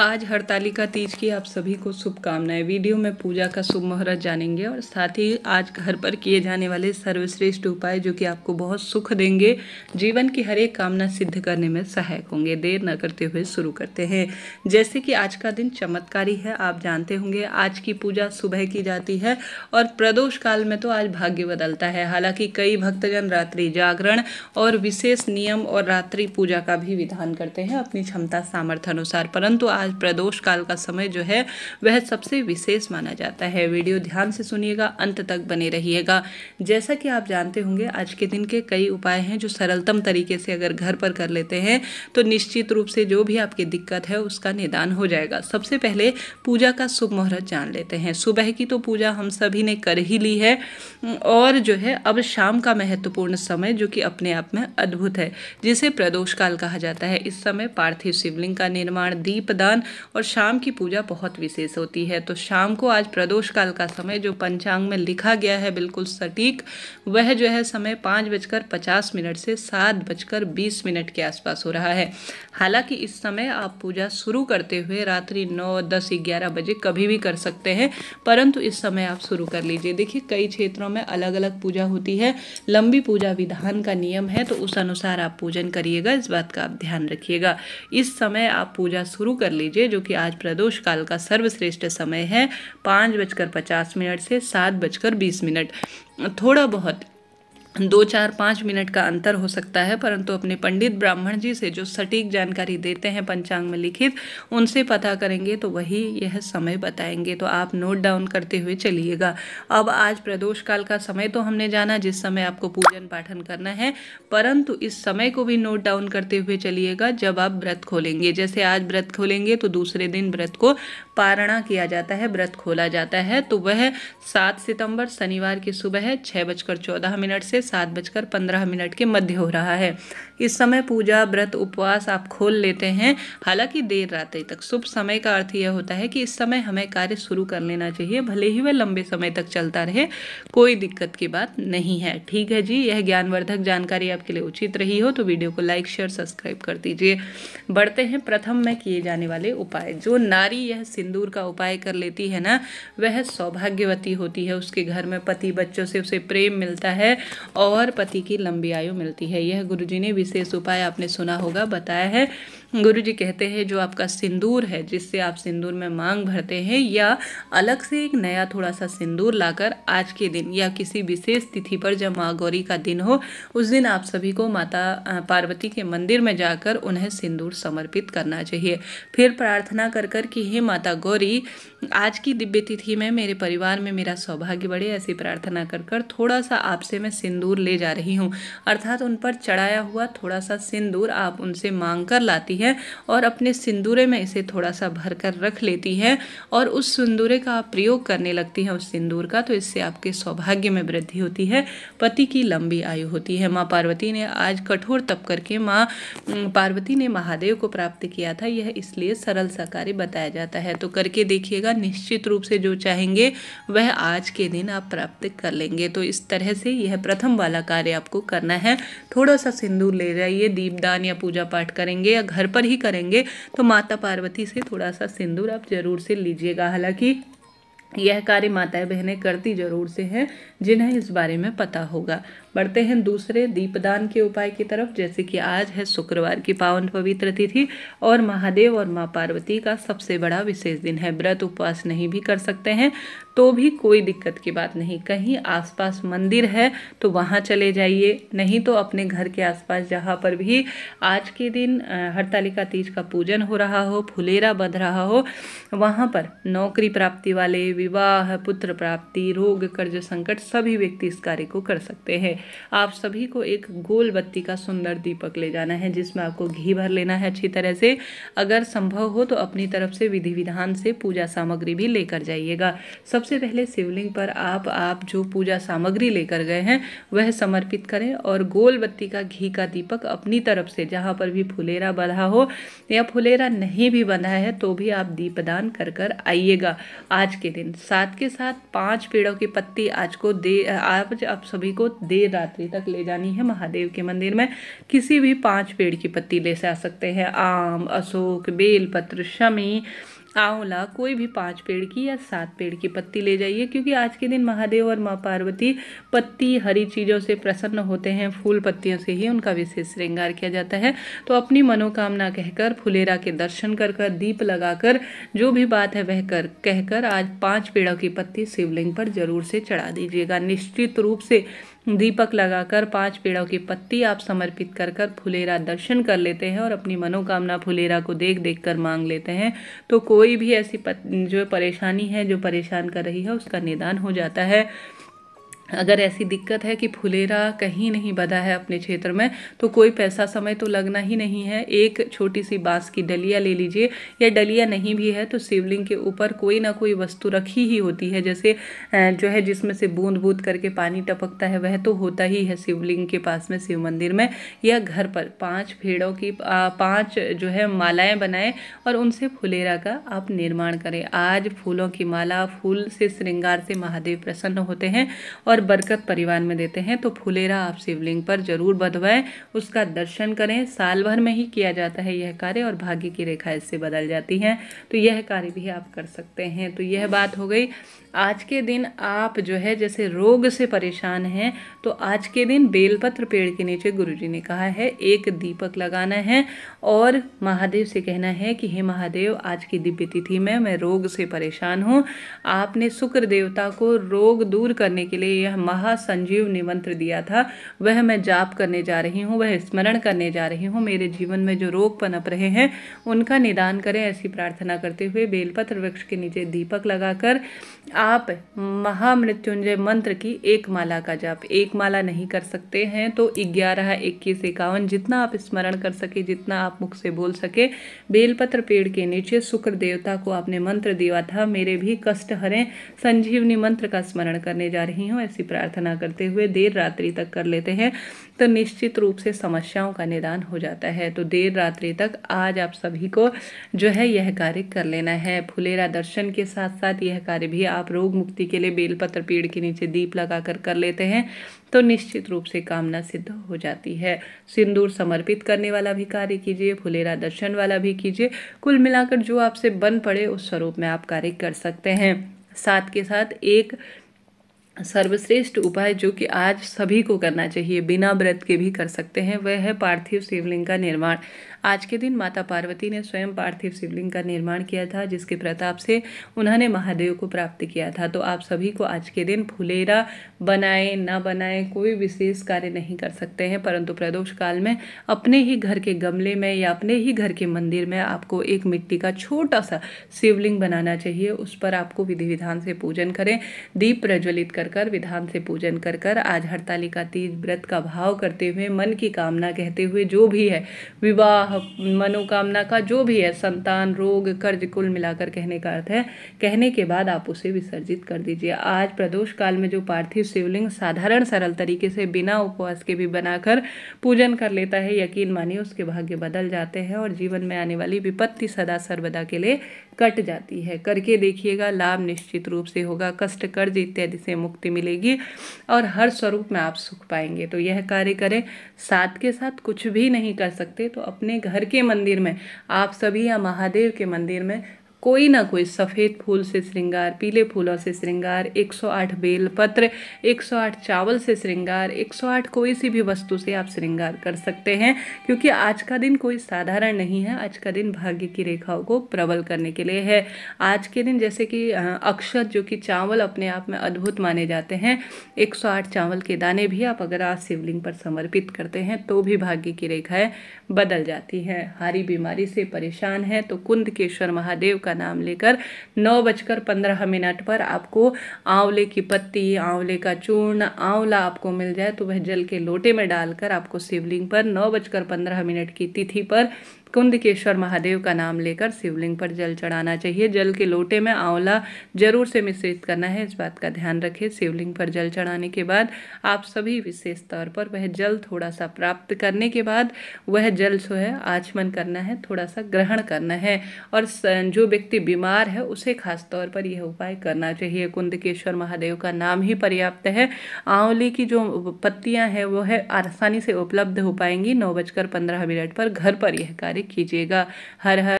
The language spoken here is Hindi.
आज हड़तालिका तीज की आप सभी को शुभकामनाएं वीडियो में पूजा का शुभ मुहूर्त जानेंगे और साथ ही आज घर पर किए जाने वाले सर्वश्रेष्ठ उपाय जो कि आपको बहुत सुख देंगे जीवन की हर एक कामना सिद्ध करने में सहायक होंगे देर न करते हुए शुरू करते हैं जैसे कि आज का दिन चमत्कारी है आप जानते होंगे आज की पूजा सुबह की जाती है और प्रदोष काल में तो आज भाग्य बदलता है हालांकि कई भक्तजन रात्रि जागरण और विशेष नियम और रात्रि पूजा का भी विधान करते हैं अपनी क्षमता सामर्थ्य अनुसार परंतु आज प्रदोष काल का समय जो है वह सबसे विशेष माना जाता है वीडियो ध्यान से सुनिएगा अंत तक बने रहिएगा जैसा कि आप जानते होंगे आज के दिन के कई उपाय हैं जो सरलतम तरीके से अगर घर पर कर लेते हैं तो निश्चित रूप से जो भी आपकी दिक्कत है उसका निदान हो जाएगा सबसे पहले पूजा का शुभ मुहूर्त जान लेते हैं सुबह की तो पूजा हम सभी ने कर ही ली है और जो है अब शाम का महत्वपूर्ण समय जो कि अपने आप में अद्भुत है जिसे प्रदोष काल कहा जाता है इस समय पार्थिव शिवलिंग का निर्माण दीपदान स्नान और शाम की पूजा बहुत विशेष होती है तो शाम को आज प्रदोष काल का समय जो पंचांग में लिखा गया है बिल्कुल सटीक वह जो है समय पाँच बजकर पचास मिनट से सात बजकर बीस मिनट के आसपास हो रहा है हालांकि इस समय आप पूजा शुरू करते हुए रात्रि नौ दस ग्यारह बजे कभी भी कर सकते हैं परंतु इस समय आप शुरू कर लीजिए देखिए कई क्षेत्रों में अलग अलग पूजा होती है लंबी पूजा विधान का नियम है तो उस अनुसार आप पूजन करिएगा इस बात का आप ध्यान रखिएगा इस समय आप पूजा शुरू कर लीजिए जो कि आज प्रदोष काल का सर्वश्रेष्ठ समय है पाँच बजकर पचास मिनट से सात बजकर बीस मिनट थोड़ा बहुत दो चार पाँच मिनट का अंतर हो सकता है परंतु अपने पंडित ब्राह्मण जी से जो सटीक जानकारी देते हैं पंचांग में लिखित उनसे पता करेंगे तो वही यह समय बताएंगे तो आप नोट डाउन करते हुए चलिएगा अब आज प्रदोष काल का समय तो हमने जाना जिस समय आपको पूजन पाठन करना है परंतु इस समय को भी नोट डाउन करते हुए चलिएगा जब आप व्रत खोलेंगे जैसे आज व्रत खोलेंगे तो दूसरे दिन व्रत को पारणा किया जाता है व्रत खोला जाता है तो वह सात सितंबर शनिवार की सुबह छः बजकर चौदह मिनट से सात बजकर पंद्रह मिनट के मध्य हो रहा है इस समय पूजा व्रत उपवास आप खोल लेते हैं हालांकि देर रात तक शुभ समय का अर्थ यह होता है कि इस समय हमें कार्य शुरू कर लेना चाहिए भले ही वह लंबे समय तक चलता रहे कोई दिक्कत की बात नहीं है ठीक है जी यह ज्ञानवर्धक जानकारी आपके लिए उचित रही हो तो वीडियो को लाइक शेयर सब्सक्राइब कर दीजिए बढ़ते हैं प्रथम में किए जाने वाले उपाय जो नारी यह सिंदूर का उपाय कर लेती है ना वह सौभाग्यवती होती है उसके घर में पति बच्चों से उसे प्रेम मिलता है और पति की लंबी आयु मिलती है यह गुरुजी ने विशेष उपाय आपने सुना होगा बताया है गुरु जी कहते हैं जो आपका सिंदूर है जिससे आप सिंदूर में मांग भरते हैं या अलग से एक नया थोड़ा सा सिंदूर लाकर आज के दिन या किसी विशेष तिथि पर जब माँ गौरी का दिन हो उस दिन आप सभी को माता पार्वती के मंदिर में जाकर उन्हें सिंदूर समर्पित करना चाहिए फिर प्रार्थना कर कर कि हे माता गौरी आज की दिव्य तिथि में मेरे परिवार में मेरा सौभाग्य बढ़े ऐसी प्रार्थना कर कर थोड़ा सा आपसे मैं सिंदूर ले जा रही हूँ अर्थात उन पर चढ़ाया हुआ थोड़ा सा सिंदूर आप उनसे मांग कर लाती है है और अपने सिंदूरे में इसे थोड़ा सा भर कर रख लेती है और उस सिंदूरे का आप प्रयोग करने लगती हैं उस सिंदूर का तो इससे आपके सौभाग्य में वृद्धि होती है पति की लंबी आयु होती है माँ पार्वती ने आज कठोर तप करके माँ पार्वती ने महादेव को प्राप्त किया था यह इसलिए सरल सा कार्य बताया जाता है तो करके देखिएगा निश्चित रूप से जो चाहेंगे वह आज के दिन आप प्राप्त कर लेंगे तो इस तरह से यह प्रथम वाला कार्य आपको करना है थोड़ा सा सिंदूर ले जाइए दीपदान या पूजा पाठ करेंगे या घर पर ही करेंगे तो माता पार्वती से थोड़ा सा सिंदूर आप ज़रूर से लीजिएगा हालांकि यह कार्य माताएं बहनें करती ज़रूर से हैं जिन्हें इस बारे में पता होगा बढ़ते हैं दूसरे दीपदान के उपाय की तरफ जैसे कि आज है शुक्रवार की पावन पवित्र तिथि और महादेव और माँ पार्वती का सबसे बड़ा विशेष दिन है व्रत उपवास नहीं भी कर सकते हैं तो भी कोई दिक्कत की बात नहीं कहीं आसपास मंदिर है तो वहाँ चले जाइए नहीं तो अपने घर के आसपास जहाँ पर भी आज के दिन हड़तालिका तीज का पूजन हो रहा हो फुलेरा बध रहा हो वहाँ पर नौकरी प्राप्ति वाले विवाह पुत्र प्राप्ति रोग कर्ज संकट सभी व्यक्ति इस कार्य को कर सकते हैं आप सभी को एक गोल बत्ती का सुंदर दीपक ले जाना है जिसमें आपको घी भर लेना है अच्छी तरह से अगर संभव हो तो अपनी तरफ से विधि विधान से पूजा सामग्री भी लेकर जाइएगा सबसे पहले शिवलिंग पर आप आप जो पूजा सामग्री लेकर गए हैं वह समर्पित करें और गोल बत्ती का घी का दीपक अपनी तरफ से जहाँ पर भी फुलेरा बंधा हो या फुलेरा नहीं भी बंधा है तो भी आप दीपदान कर कर आइएगा आज के दिन साथ के साथ पांच पेड़ों की पत्ती आज को दे आज आप सभी को दे रात्रि तक ले जानी है महादेव के मंदिर में किसी भी पांच पेड़ की पत्ती ले आ सकते हैं आम अशोक बेलपत्र शमी आंवला कोई भी पांच पेड़ की या सात पेड़ की पत्ती ले जाइए क्योंकि आज के दिन महादेव और माँ पार्वती पत्ती हरी चीज़ों से प्रसन्न होते हैं फूल पत्तियों से ही उनका विशेष श्रृंगार किया जाता है तो अपनी मनोकामना कहकर फुलेरा के दर्शन कर कर दीप लगाकर जो भी बात है वह कर कहकर आज पांच पेड़ों की पत्ती शिवलिंग पर जरूर से चढ़ा दीजिएगा निश्चित रूप से दीपक लगाकर पांच पेड़ों की पत्ती आप समर्पित कर कर फुलेरा दर्शन कर लेते हैं और अपनी मनोकामना फुलेरा को देख देख कर मांग लेते हैं तो कोई भी ऐसी जो परेशानी है जो परेशान कर रही है उसका निदान हो जाता है अगर ऐसी दिक्कत है कि फुलेरा कहीं नहीं बधा है अपने क्षेत्र में तो कोई पैसा समय तो लगना ही नहीं है एक छोटी सी बांस की डलिया ले लीजिए या डलिया नहीं भी है तो शिवलिंग के ऊपर कोई ना कोई वस्तु रखी ही होती है जैसे जो है जिसमें से बूंद बूंद करके पानी टपकता है वह तो होता ही है शिवलिंग के पास में शिव मंदिर में या घर पर पाँच भेड़ों की पाँच जो है मालाएँ बनाएँ और उनसे फुलेरा का आप निर्माण करें आज फूलों की माला फूल से श्रृंगार से महादेव प्रसन्न होते हैं और बरकत परिवार में देते हैं तो फुलेरा आप शिवलिंग पर जरूर बधवाएं उसका दर्शन करें साल भर में ही किया जाता है यह कार्य और भाग्य की रेखा इससे बदल जाती है तो यह कार्य भी आप कर सकते हैं तो यह बात हो गई आज के दिन आप जो है जैसे रोग से परेशान हैं तो आज के दिन बेलपत्र पेड़ के नीचे गुरु जी ने कहा है एक दीपक लगाना है और महादेव से कहना है कि हे महादेव आज की दिव्य तिथि में मैं रोग से परेशान हूँ आपने शुक्र देवता को रोग दूर करने के लिए लिए महासंजीव निमंत्र दिया था वह मैं जाप करने जा रही हूँ वह स्मरण करने जा रही हूँ मेरे जीवन में जो रोग पनप रहे हैं उनका निदान करें ऐसी प्रार्थना करते हुए बेलपत्र वृक्ष के नीचे दीपक लगाकर आप महामृत्युंजय मंत्र की एक माला का जाप एक माला नहीं कर सकते हैं तो ग्यारह इक्कीस इक्यावन जितना आप स्मरण कर सके जितना आप मुख से बोल सके बेलपत्र पेड़ के नीचे शुक्र देवता को आपने मंत्र दिया था मेरे भी कष्ट हरें संजीवनी मंत्र का स्मरण करने जा रही हूँ ऐसी प्रार्थना करते हुए देर रात्रि तक कर लेते हैं तो निश्चित रूप से समस्याओं का निदान हो जाता है तो देर रात्रि तक आज आप सभी को जो है यह कार्य कर लेना है फुलेरा दर्शन के साथ साथ यह कार्य भी आप रोग मुक्ति के लिए बेलपत्र पेड़ के नीचे दीप कर, कर लेते हैं तो निश्चित रूप से कामना सिद्ध हो जाती है सिंदूर समर्पित करने वाला भी कार्य कीजिए फुलेरा दर्शन वाला भी कीजिए कुल मिलाकर जो आपसे बन पड़े उस स्वरूप में आप कार्य कर सकते हैं साथ के साथ एक सर्वश्रेष्ठ उपाय जो कि आज सभी को करना चाहिए बिना व्रत के भी कर सकते हैं वह है पार्थिव शिवलिंग का निर्माण आज के दिन माता पार्वती ने स्वयं पार्थिव शिवलिंग का निर्माण किया था जिसके प्रताप से उन्होंने महादेव को प्राप्त किया था तो आप सभी को आज के दिन फुलेरा बनाए ना बनाए कोई विशेष कार्य नहीं कर सकते हैं परंतु प्रदोष काल में अपने ही घर के गमले में या अपने ही घर के मंदिर में आपको एक मिट्टी का छोटा सा शिवलिंग बनाना चाहिए उस पर आपको विधि विधान से पूजन करें दीप प्रज्वलित कर कर विधान से पूजन कर कर आज हड़ताली का तीज व्रत का भाव करते हुए मन की कामना कहते हुए जो भी है विवाह मनोकामना का जो भी है संतान रोग कर्ज कुल मिलाकर कहने का अर्थ है कहने के बाद आप उसे विसर्जित कर दीजिए आज प्रदोष काल में जो पार्थिव शिवलिंग साधारण सरल तरीके से बिना उपवास के भी बनाकर पूजन कर लेता है यकीन मानिए उसके भाग्य बदल जाते हैं और जीवन में आने वाली विपत्ति सदा सर्वदा के लिए कट जाती है करके देखिएगा लाभ निश्चित रूप से होगा कष्ट कर्ज इत्यादि से मुक्ति मिलेगी और हर स्वरूप में आप सुख पाएंगे तो यह कार्य करें साथ के साथ कुछ भी नहीं कर सकते तो अपने घर के मंदिर में आप सभी या महादेव के मंदिर में कोई ना कोई सफ़ेद फूल से श्रृंगार पीले फूलों से श्रृंगार 108 बेलपत्र 108 चावल से श्रृंगार 108 कोई सी भी वस्तु से आप श्रृंगार कर सकते हैं क्योंकि आज का दिन कोई साधारण नहीं है आज का दिन भाग्य की रेखाओं को प्रबल करने के लिए है आज के दिन जैसे कि अक्षत जो कि चावल अपने आप में अद्भुत माने जाते हैं एक चावल के दाने भी आप अगर आज शिवलिंग पर समर्पित करते हैं तो भी भाग्य की रेखाएँ बदल जाती हैं हारी बीमारी से परेशान हैं तो कुंद केश्वर महादेव का का नाम लेकर नौ बजकर पंद्रह मिनट पर आपको आंवले की पत्ती आंवले का चूर्ण आंवला आपको मिल जाए तो वह जल के लोटे में डालकर आपको शिवलिंग पर नौ बजकर पंद्रह मिनट की तिथि पर कुंदकेश्वर महादेव का नाम लेकर शिवलिंग पर जल चढ़ाना चाहिए जल के लोटे में आंवला जरूर से मिश्रित करना है इस बात का ध्यान रखें शिवलिंग पर जल चढ़ाने के बाद आप सभी विशेष तौर पर वह जल थोड़ा सा प्राप्त करने के बाद वह जल जो है आचमन करना है थोड़ा सा ग्रहण करना है और जो व्यक्ति बीमार है उसे खास तौर पर यह उपाय करना चाहिए कुंदकेश्वर महादेव का नाम ही पर्याप्त है आंवले की जो पत्तियां हैं वह आसानी से उपलब्ध हो पाएंगी नौ बजकर पंद्रह मिनट पर घर पर यह कार्य कीजिएगा हर हर